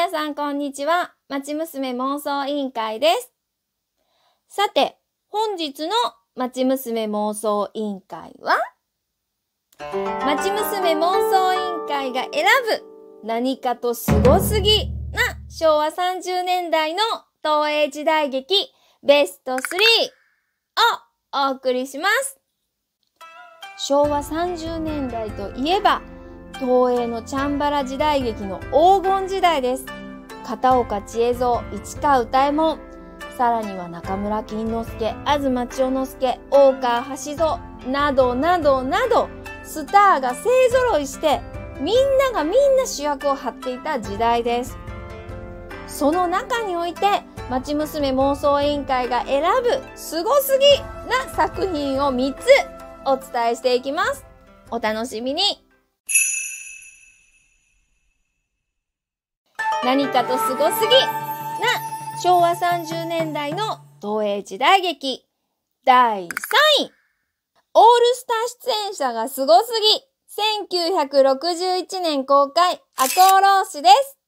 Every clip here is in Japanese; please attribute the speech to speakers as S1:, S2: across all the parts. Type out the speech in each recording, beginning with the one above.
S1: 皆さんこんにちは。町娘妄想委員会です。さて、本日の町娘妄想委員会は、町娘妄想委員会が選ぶ何かと凄すぎな昭和30年代の東映時代劇ベスト3をお送りします。昭和30年代といえば、東映のチャンバラ時代劇の黄金時代です。片岡千恵蔵、市川歌右衛門、さらには中村金之助、東千代之助、大川橋蔵、などなどなど、スターが勢揃いして、みんながみんな主役を張っていた時代です。その中において、町娘妄想委員会が選ぶ凄すぎな作品を3つお伝えしていきます。お楽しみに何かとすごすぎな昭和30年代の東映時代劇第3位オールスター出演者がすごすぎ1961年公開赤穂浪士です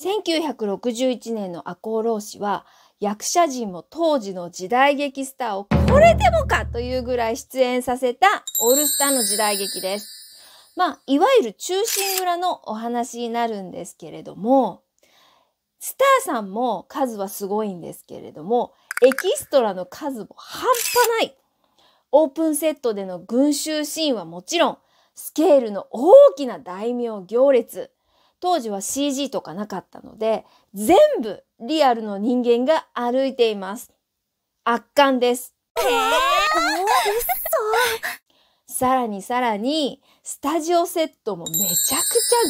S1: 1961年の赤穂浪士は役者陣も当時の時代劇スターをこれでもかというぐらい出演させたオールスターの時代劇です。まあ、いわゆる中心裏のお話になるんですけれども、スターさんも数はすごいんですけれども、エキストラの数も半端ない。オープンセットでの群衆シーンはもちろん、スケールの大きな大名行列、当時は CG とかなかったので、全部リアルの人間が歩いています。圧巻です。えー、さらにさらに、スタジオセットもめちゃくちゃ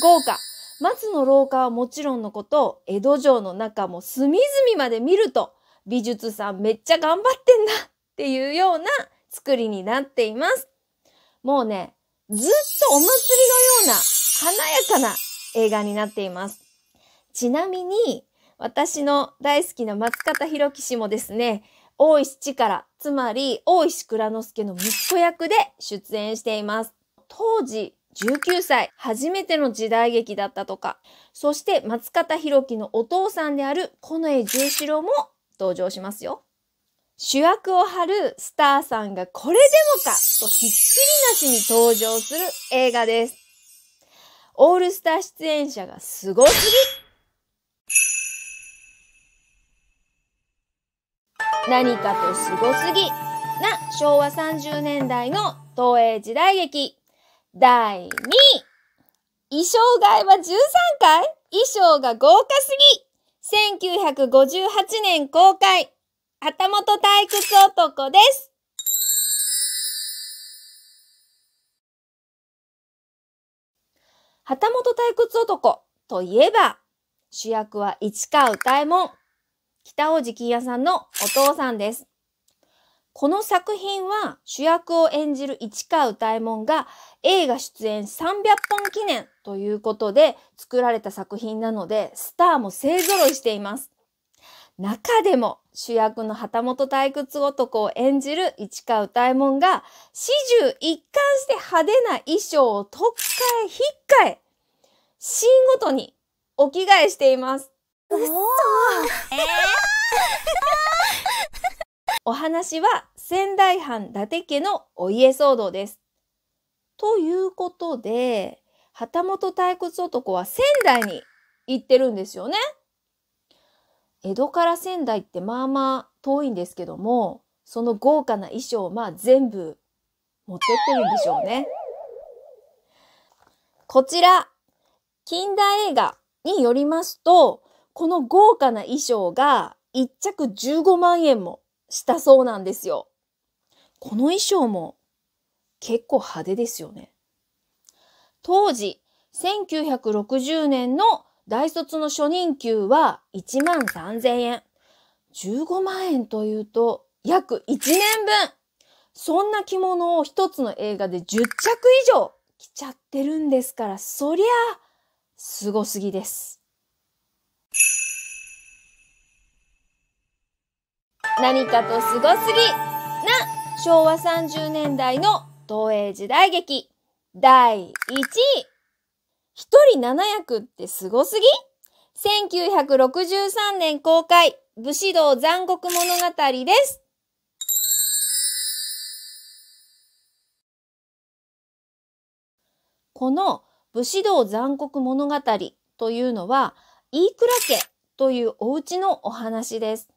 S1: 豪華。松の廊下はもちろんのこと、江戸城の中も隅々まで見ると、美術さんめっちゃ頑張ってんだっていうような作りになっています。もうね、ずっとお祭りのような華やかな映画になっています。ちなみに、私の大好きな松方弘樹氏もですね、大石力、つまり大石蔵之介の息子役で出演しています。当時19歳、初めての時代劇だったとか、そして松方弘樹のお父さんである近衛十四郎も登場しますよ。主役を張るスターさんがこれでもかとひっきりなしに登場する映画です。オールスター出演者がすごすぎ何かとすごすぎな昭和30年代の東映時代劇第2位衣装替えは13回衣装が豪華すぎ1958年公開旗本退屈男です旗本退屈男といえば、主役は市川歌右衛門、北大路欣也さんのお父さんです。この作品は主役を演じる市川歌右衛門が映画出演300本記念ということで作られた作品なのでスターも勢ぞろいしています。中でも主役の旗本退屈男を演じる市川歌右衛門が始終一貫して派手な衣装を特へヒッシーンごとにお着替えしています。おー お話は仙台藩伊達家のお家騒動です。ということで、旗本退屈男は仙台に行ってるんですよね。江戸から仙台ってまあまあ遠いんですけども、その豪華な衣装をまあ全部持ってってるんでしょうね。こちら、近代映画によりますと、この豪華な衣装が1着15万円もしたそうなんですよ。この衣装も結構派手ですよね。当時、1960年の大卒の初任給は1万3000円。15万円というと約1年分そんな着物を一つの映画で10着以上着ちゃってるんですから、そりゃあすごすぎです。何かとすごすぎな昭和30年代の東映時代劇第1位。一人七役ってすごすぎ ?1963 年公開、武士道残酷物語です。この武士道残酷物語というのは、飯倉家というお家のお話です。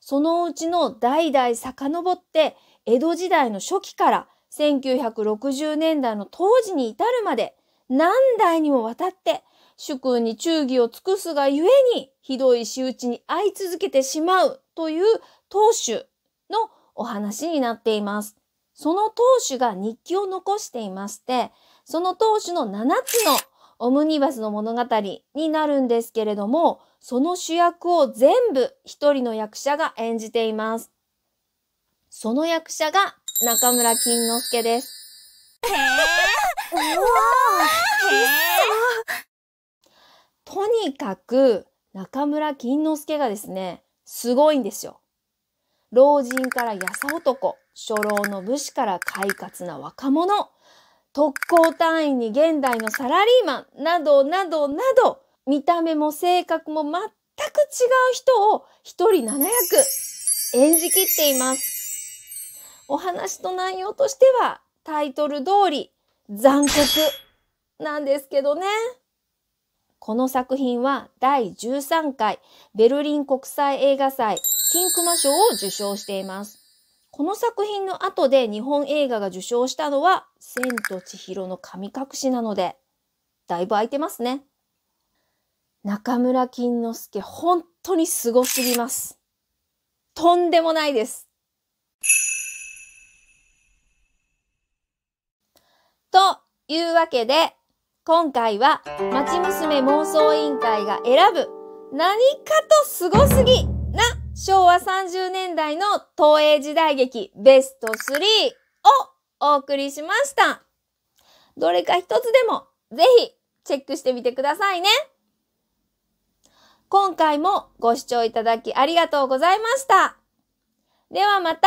S1: そのうちの代々遡って、江戸時代の初期から1960年代の当時に至るまで、何代にもわたって、主君に忠義を尽くすがゆえに、ひどい仕打ちに遭い続けてしまうという当主のお話になっています。その当主が日記を残していまして、その当主の7つのオムニバスの物語になるんですけれども、その主役を全部一人の役者が演じています。その役者が中村金之助です。へーへーとにかく中村金之助がですね、すごいんですよ。老人からやさ男、初老の武士から快活な若者、特攻隊員に現代のサラリーマンなどなどなど、見た目も性格も全く違う人を一人7役演じきっています。お話の内容としてはタイトル通り残酷なんですけどね。この作品は第13回ベルリン国際映画祭金熊賞を受賞しています。この作品の後で日本映画が受賞したのは、千と千尋の神隠しなので、だいぶ空いてますね。中村金之助、本当に凄すぎます。とんでもないです。というわけで、今回は、町娘妄想委員会が選ぶ、何かと凄すぎ昭和30年代の東映時代劇ベスト3をお送りしました。どれか一つでもぜひチェックしてみてくださいね。今回もご視聴いただきありがとうございました。ではまた